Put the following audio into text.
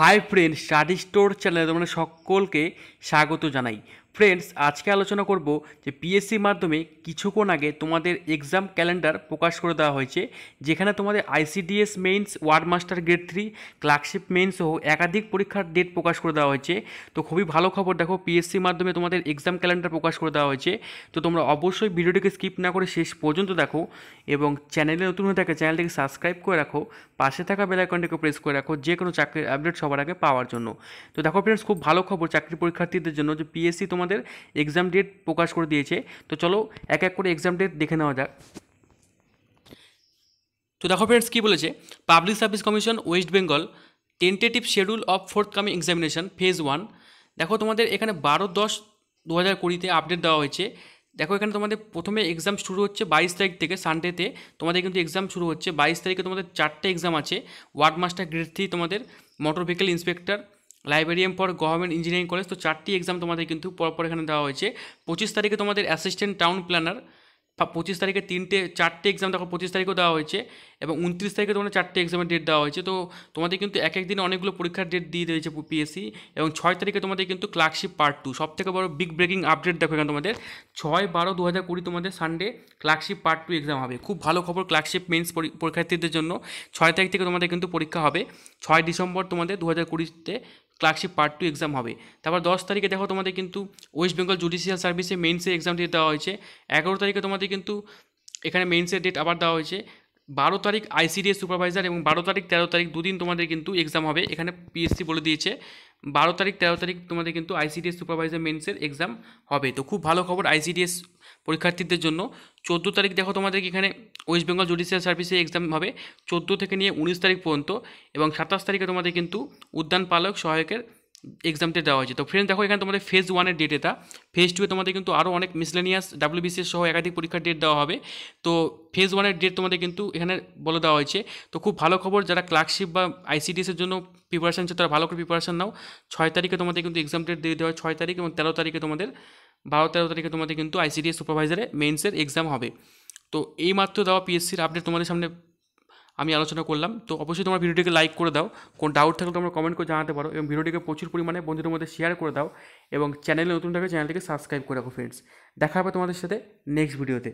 hi friend study store চ্যানেলে তোমাদের সকলকে স্বাগত জানাই ফ্রেন্ডস আজকে আলোচনা করব যে পিএসসির মাধ্যমে কিছুক্ষণ আগে তোমাদের এক্সাম ক্যালেন্ডার প্রকাশ করে দেওয়া হয়েছে যেখানে তোমাদের ICDS mains ward master grade three clerkship main সহ একাধিক পরীক্ষার ডেট প্রকাশ করে দেওয়া হয়েছে তো খুবই ভালো খবর দেখো পিএসসির মাধ্যমে তোমাদের এক্সাম ক্যালেন্ডার প্রকাশ করে দেওয়া হয়েছে তো তোমরা অবশ্যই ভিডিওটিকে স্কিপ না করে শেষ পর্যন্ত দেখো এবং চ্যানেলে নতুন হয়ে থাকে চ্যানেলটিকে সাবস্ক্রাইব করে রাখো পাশে থাকা বেলাইকনটিকে প্রেস করে রাখো যে কোনো চাকরির আপডেট সবার আগে পাওয়ার জন্য তো দেখো ফ্রেন্ডস খুব ভালো খবর চাকরি পরীক্ষার্থীদের জন্য যে পিএসসি তোমার তোমাদের এক্সাম ডেট প্রকাশ করে দিয়েছে তো চলো এক এক করে এক্সাম ডেট দেখে নেওয়া যাক তো দেখো ফ্রেন্ডস কী বলেছে public service commission West Bengal tentative schedule of forthcoming examination phase one দেখো তোমাদের এখানে বারো দশ দু হাজার কুড়িতে আপডেট দেওয়া হয়েছে দেখো এখানে তোমাদের প্রথমে এক্সাম শুরু হচ্ছে বাইশ তারিখ থেকে সানডেতে তোমাদের কিন্তু এক্সাম শুরু হচ্ছে বাইশ তারিখে তোমাদের চারটে এক্সাম আছে ওয়ার্ড মাস্টার গ্রেড থ্রি তোমাদের motor vehicle inspector librarian for government engineering college তো চারটি এক্সাম তোমাদের কিন্তু পরপর এখানে দেওয়া হয়েছে পঁচিশ তারিখে তোমাদের অ্যাসিস্ট্যান্ট টাউন প্ল্যানার পঁচিশ তারিখে তিনটে চারটে এক্সাম দেখো পঁচিশ তারিখেও দেওয়া হয়েছে এবং উনত্রিশ তারিখে তোমাদের চারটে এক্সামের ডেট দেওয়া হয়েছে তো তোমাদের কিন্তু এক একদিনে অনেকগুলো পরীক্ষার ডেট দিয়ে দিয়েছে পিএসসি এবং ছয় তারিখে তোমাদের কিন্তু ক্লার্কশিপ পার্ট টু সব থেকে বড় বিগ ব্রেকিং আপডেট দেখো এখানে তোমাদের ছয় বারো দু হাজার কুড়ি তোমাদের Sunday clerkship part two exam হবে খুব ভালো খবর ক্লার্কশিপ মেন্স পরীক্ষার্থীদের জন্য ছয় তারিখ থেকে তোমাদের কিন্তু পরীক্ষা হবে ছয় ডিসেম্বর তোমাদের দু হাজার কুড়িতে ক্লার্কশিপ পার্ট টু এক্সাম হবে তারপর দশ তারিখে দেখো তোমাদের কিন্তু ওয়েস্ট বেঙ্গল জুডিশিয়াল সার্ভিসে মেন্সের এক্সাম দিয়ে দেওয়া হয়েছে এগারো তারিখে তোমাদের কিন্তু এখানে মেন্সের ডেট আবার দেওয়া হয়েছে বারো তারিখ আইসিডিএস সুপারভাইজার এবং বারো তারিখ তেরো তারিখ দুদিন তোমাদের কিন্তু এক্সাম হবে এখানে পিএসসি বলে দিয়েছে বারো তারিখ তেরো তারিখ তোমাদের কিন্তু আইসিডিএস সুপারভাইজার মেন্সের এক্সাম হবে তো খুব ভালো খবর আইসিডিএস পরীক্ষার্থীদের জন্য চোদ্দো তারিখ দেখো তোমাদের এখানে ওয়েস্ট বেঙ্গল জুডিশিয়াল সার্ভিসে এক্সাম হবে চোদ্দো থেকে নিয়ে উনিশ তারিখ পর্যন্ত এবং সাতাশ তারিখে তোমাদের কিন্তু উদ্যান পালক সহায়কের এক্সামটি দেওয়া হয়েছে তো ফ্রেন্ড দেখো এখানে তোমাদের ফেজ ওয়ানের ডেট এটা ফেজ টুয়ে তোমাদের কিন্তু আরও অনেক মিসলেনিয়াস ডাব্লিউবিসিএস সহ একাধিক পরীক্ষার ডেট দেওয়া হবে তো ফেজ ওয়ানের ডেট তোমাদের কিন্তু এখানে বলে দেওয়া হয়েছে তো খুব ভালো খবর যারা ক্লার্কশিপ বা আইসিডিএসের জন্য প্রিপারেশান তারা ভালো করে প্রিপারেশান নাও ছয় তারিখে তোমাদের কিন্তু এক্সাম ডেট দিয়ে দেওয়া হয় ছয় তারিখ এবং তেরো তারিখে তোমাদের বারো তেরো তারিখে তোমাদের কিন্তু আইসিডিএস সুপারভাইজারে মেন্সের এক্সাম হবে তো এই মাত্র দেওয়া পিএসসির আপডেট তোমাদের সামনে আমি আলোচনা করলাম তো অবশ্যই তোমার ভিডিওটিকে লাইক করে দাও কোন ডাউট থাকলে তোমরা কমেন্ট করে জানাতে পারো এবং ভিডিওটিকে প্রচুর পরিমাণে বন্ধুদের মধ্যে শেয়ার করে দাও এবং চ্যানেলে নতুন থাকলে চ্যানেলটিকে সাবস্ক্রাইব করে রাখো ফ্রেন্ডস দেখা হবে তোমাদের সাথে নেক্সট ভিডিওতে